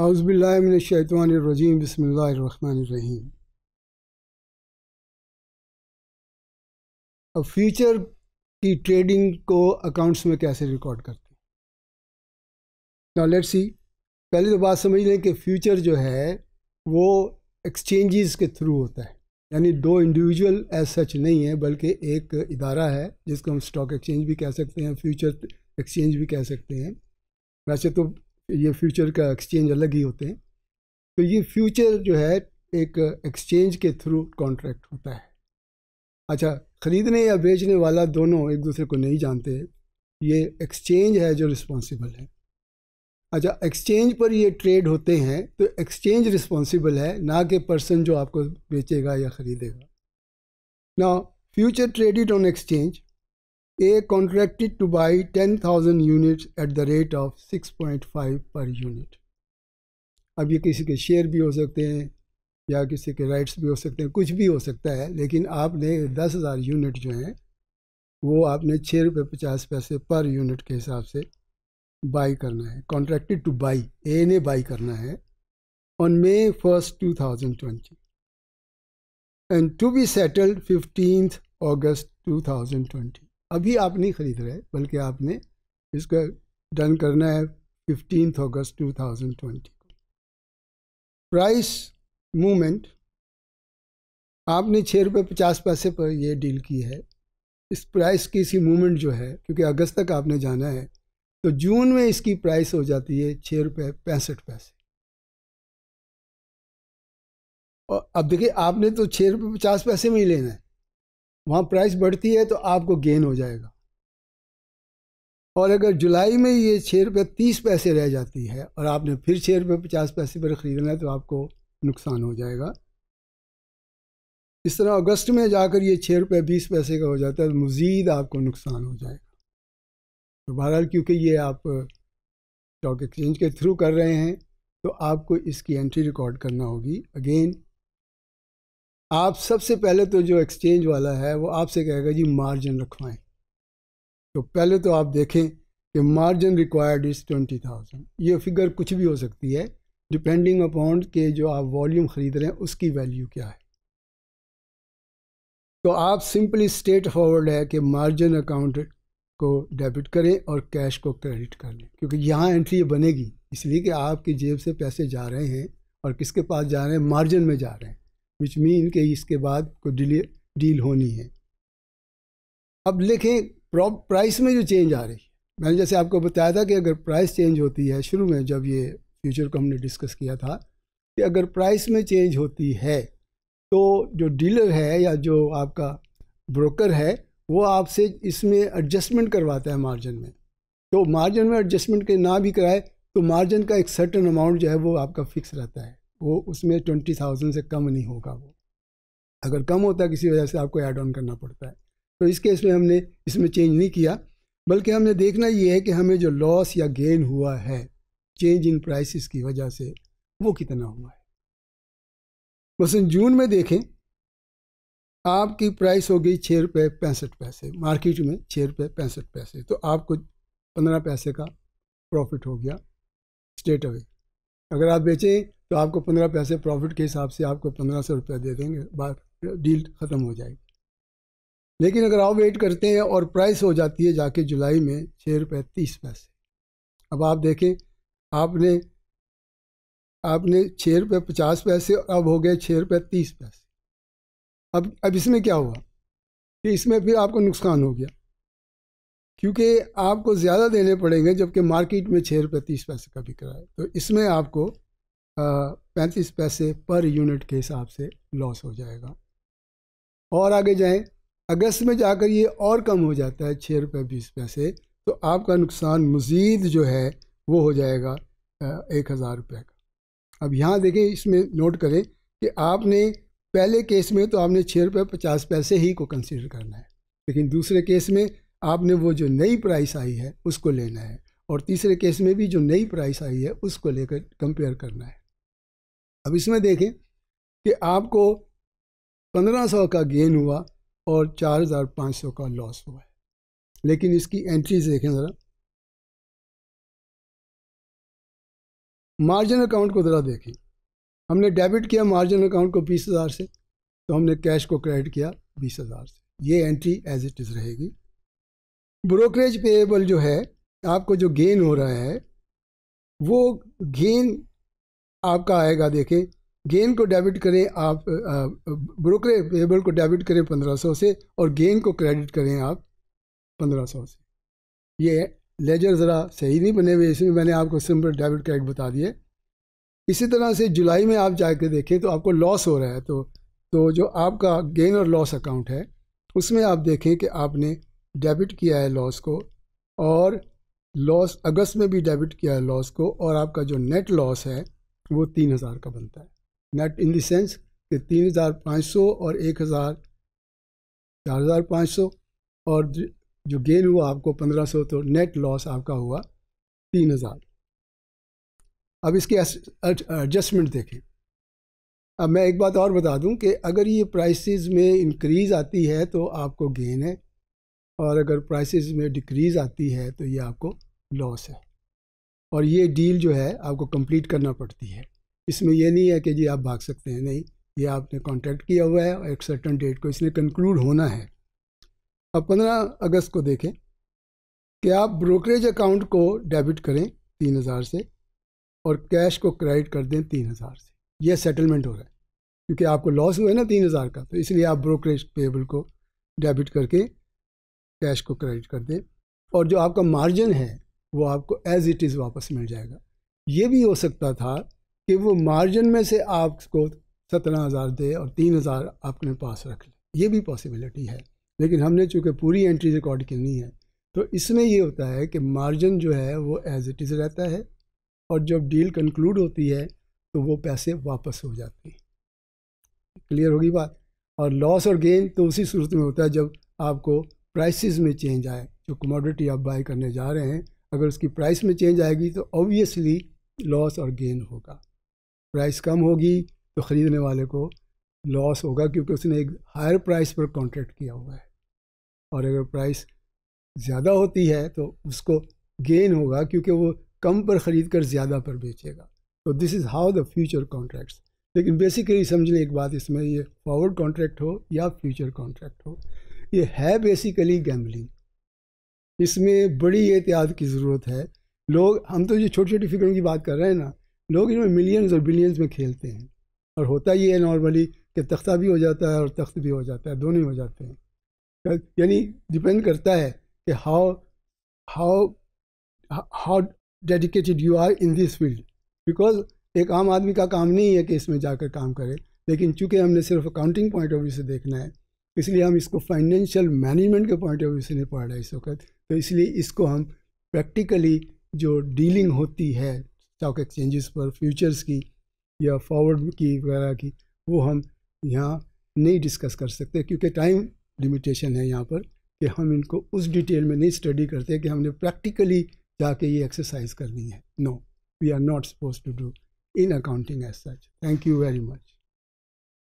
आउज़बिल्लिनशैतवानरजीम बसमीम अब फ्यूचर की ट्रेडिंग को अकाउंट्स में कैसे रिकॉर्ड करते हैं ना लेट्स सी पहले तो बात समझ लें कि फ्यूचर जो है वो एक्सचेंजेस के थ्रू होता है यानी दो इंडिविजुअल एज सच नहीं है बल्कि एक इदारा है जिसको हम स्टॉक एक्सचेंज भी कह सकते हैं फ्यूचर एक्सचेंज भी कह सकते हैं वैसे तो ये फ्यूचर का एक्सचेंज अलग ही होते हैं तो ये फ्यूचर जो है एक एक्सचेंज के थ्रू कॉन्ट्रैक्ट होता है अच्छा ख़रीदने या बेचने वाला दोनों एक दूसरे को नहीं जानते ये एक्सचेंज है जो रिस्पॉन्सिबल है अच्छा एक्सचेंज पर ये ट्रेड होते हैं तो एक्सचेंज रिस्पॉन्सिबल है ना कि पर्सन जो आपको बेचेगा या ख़रीदेगा ना future traded on exchange A contracted to buy 10,000 units at the rate of 6.5 per unit. अब ये किसी के शेयर भी हो सकते हैं या किसी के राइट्स भी हो सकते हैं कुछ भी हो सकता है लेकिन आपने दस हज़ार यूनिट जो हैं वो आपने छः रुपये पचास पैसे पर यूनिट के हिसाब से बाई करना है कॉन्ट्रैक्टेड टू बाई ए ने बाई करना है on May first two thousand twenty and to be settled fifteen August two thousand twenty अभी आप नहीं ख़रीद रहे बल्कि आपने इसका डन करना है फिफ्टीन अगस्त 2020 को प्राइस मूवमेंट आपने छः रुपये पचास पैसे पर यह डील की है इस प्राइस की इसी मूवमेंट जो है क्योंकि अगस्त तक आपने जाना है तो जून में इसकी प्राइस हो जाती है छः रुपये पैंसठ पैसे और अब देखिए आपने तो छः रुपये पचास पैसे में ही लेना है वहाँ प्राइस बढ़ती है तो आपको गेन हो जाएगा और अगर जुलाई में ये छः रुपये तीस पैसे रह जाती है और आपने फिर छः रुपये पचास पैसे पर ख़रीदना है तो आपको नुकसान हो जाएगा इस तरह अगस्त में जाकर ये छः रुपये बीस पैसे का हो जाता है तो मज़ीद आपको नुकसान हो जाएगा तो बहरहाल क्योंकि ये आप स्टॉक एक्सचेंज के थ्रू कर रहे हैं तो आपको इसकी एंट्री रिकॉर्ड करना होगी अगेन आप सबसे पहले तो जो एक्सचेंज वाला है वो आपसे कहेगा जी मार्जिन रखवाएं तो पहले तो आप देखें कि margin required is twenty thousand ये फिगर कुछ भी हो सकती है डिपेंडिंग अपॉन के जो आप वॉल्यूम ख़रीद रहे हैं उसकी वैल्यू क्या है तो आप सिंपली स्टेट फॉरवर्ड है कि मार्जिन अकाउंट को डेबिट करें और कैश को क्रेडिट कर लें क्योंकि यहाँ एंट्री बनेगी इसलिए कि आपकी जेब से पैसे जा रहे हैं और किसके पास जा रहे हैं मार्जिन में जा रहे हैं विच मीन के इसके बाद को डील डील होनी है अब देखें प्राइस में जो चेंज आ रही है मैंने जैसे आपको बताया था कि अगर प्राइस चेंज होती है शुरू में जब ये फ्यूचर को हमने डिस्कस किया था कि अगर प्राइस में चेंज होती है तो जो डीलर है या जो आपका ब्रोकर है वो आपसे इसमें एडजस्टमेंट करवाता है मार्जिन में तो मार्जिन में एडजस्टमेंट के ना भी कराए तो मार्जिन का एक सर्टन अमाउंट जो है वो आपका फिक्स रहता है वो उसमें ट्वेंटी थाउजेंड से कम नहीं होगा वो अगर कम होता है किसी वजह से आपको ऐड ऑन करना पड़ता है तो इस केस में हमने इसमें चेंज नहीं किया बल्कि हमने देखना ये है कि हमें जो लॉस या गेन हुआ है चेंज इन प्राइसेस की वजह से वो कितना हुआ है बस जून में देखें आपकी प्राइस हो गई छः रुपये पैंसठ पैसे मार्केट में छः रुपये पैंसठ पैसे तो आपको पंद्रह पैसे का प्रॉफिट हो गया स्टेट अवे अगर आप बेचें तो आपको पंद्रह पैसे प्रॉफिट के हिसाब से आपको पंद्रह सौ रुपया दे देंगे बात डील ख़त्म हो जाएगी लेकिन अगर आप वेट करते हैं और प्राइस हो जाती है जाके जुलाई में छः रुपये तीस पैसे अब आप देखें आपने आपने छः रुपये पचास पैसे अब हो गए छः रुपये तीस पैसे अब अब इसमें क्या हुआ कि इसमें फिर आपको नुकसान हो गया क्योंकि आपको ज़्यादा देने पड़ेंगे जबकि मार्केट में छः रुपये तीस पैसे का बिक रहा है तो इसमें आपको पैंतीस पैसे पर यूनिट के हिसाब से लॉस हो जाएगा और आगे जाएं अगस्त में जाकर ये और कम हो जाता है छः रुपये बीस पैसे तो आपका नुकसान मज़ीद जो है वो हो जाएगा एक हज़ार रुपये का अब यहाँ देखें इसमें नोट करें कि आपने पहले केस में तो आपने छः रुपये पचास पैसे ही को कंसिडर करना है लेकिन दूसरे केस में आपने वो जो नई प्राइस आई है उसको लेना है और तीसरे केस में भी जो नई प्राइस आई है उसको लेकर कंपेयर करना है अब इसमें देखें कि आपको 1500 का गेन हुआ और 4500 का लॉस हुआ है लेकिन इसकी एंट्रीज देखें ज़रा मार्जिन अकाउंट को ज़रा देखें हमने डेबिट किया मार्जिन अकाउंट को बीस हज़ार से तो हमने कैश को क्रेडिट किया बीस हज़ार से ये एंट्री एज इट इज़ रहेगी ब्रोकरेज पेएबल जो है आपको जो गेन हो रहा है वो गेन आपका आएगा देखें गेन को डेबिट करें आप ब्रोकरेज पेएबल को डेबिट करें पंद्रह सौ से और गेन को क्रेडिट करें आप पंद्रह सौ से ये लेजर ज़रा सही नहीं बने हुए इसमें मैंने आपको सिंपल डेबिट क्रेडिट बता दिए इसी तरह से जुलाई में आप जाके देखें तो आपको लॉस हो रहा है तो तो जो आपका गेन और लॉस अकाउंट है उसमें आप देखें कि आपने डेबिट किया है लॉस को और लॉस अगस्त में भी डेबिट किया है लॉस को और आपका जो नेट लॉस है वो तीन हज़ार का बनता है नेट इन देंस कि तीन हज़ार पाँच सौ और एक हज़ार चार हज़ार पाँच सौ और जो गेन हुआ आपको पंद्रह सौ तो नेट लॉस आपका हुआ तीन हज़ार अब इसके एडजस्टमेंट देखें अब मैं एक बात और बता दूं कि अगर ये प्राइसेस में इंक्रीज़ आती है तो आपको गेन है और अगर प्राइसेस में डिक्रीज़ आती है तो ये आपको लॉस है और ये डील जो है आपको कंप्लीट करना पड़ती है इसमें यह नहीं है कि जी आप भाग सकते हैं नहीं ये आपने कॉन्ट्रैक्ट किया हुआ है और एक सर्टन डेट को इसने कंक्लूड होना है अब पंद्रह अगस्त को देखें कि आप ब्रोकरेज अकाउंट को डेबिट करें तीन हज़ार से और कैश को क्रेडिट कर दें तीन हज़ार से यह सेटलमेंट हो रहा है क्योंकि आपको लॉस हुआ है ना तीन हज़ार का तो इसलिए आप ब्रोकरेज पेबल को डेबिट करके कैश को क्रेडिट कर दें और जो आपका मार्जिन है वो आपको एज इट इज़ वापस मिल जाएगा ये भी हो सकता था कि वो मार्जिन में से आपको सत्रह हज़ार दे और तीन हज़ार अपने पास रख ले ये भी पॉसिबिलिटी है लेकिन हमने चूँकि पूरी एंट्री रिकॉर्ड करनी है तो इसमें ये होता है कि मार्जिन जो है वो एज इट इज़ रहता है और जब डील कंक्लूड होती है तो वो पैसे वापस हो जाते हैं क्लियर होगी बात और लॉस और गेन तो उसी सूरत में होता है जब आपको प्राइसेस में चेंज आए जो कमोडिटी आप बाय करने जा रहे हैं अगर उसकी प्राइस में चेंज आएगी तो ऑब्वियसली लॉस और गेन होगा प्राइस कम होगी तो ख़रीदने वाले को लॉस होगा क्योंकि उसने एक हायर प्राइस पर कॉन्ट्रैक्ट किया हुआ है और अगर प्राइस ज़्यादा होती है तो उसको गेन होगा क्योंकि वो कम पर ख़रीद कर ज़्यादा पर बेचेगा तो this is how the future contracts लेकिन बेसिकली समझ लें एक बात इसमें ये फॉरवर्ड कॉन्ट्रैक्ट हो या फ्यूचर कॉन्ट्रैक्ट हो ये है बेसिकली गैम्बलिंग इसमें बड़ी एहतियात की ज़रूरत है लोग हम तो ये छोटी छोटी फिक्रों की बात कर रहे हैं ना लोग इनमें मिलियंस और बिलियंस में खेलते हैं और होता ये है नॉर्मली कि तख्ता भी हो जाता है और तख्त भी हो जाता है दोनों ही हो जाते हैं यानी डिपेंड करता है कि how how how dedicated you are in this field because एक आम आदमी का काम नहीं है कि इसमें जाकर काम करे लेकिन चूंकि हमने सिर्फ अकाउंटिंग पॉइंट ऑफ व्यू से देखना है इसलिए हम इसको फाइनेंशियल मैनेजमेंट के पॉइंट ऑफ व्यू से नहीं पढ़ रहे इस वक्त तो इसलिए इसको हम प्रैक्टिकली जो डीलिंग होती है स्टॉक एक्सचेंजेस पर फ्यूचर्स की या फॉरवर्ड की वगैरह की वो हम यहाँ नहीं डिस्कस कर सकते क्योंकि टाइम लिमिटेशन है यहाँ पर कि हम इनको उस डिटेल में नहीं स्टडी करते कि हमने प्रैक्टिकली जाके ये एक्सरसाइज करनी है no we are not suppose to do in accounting as such thank you very much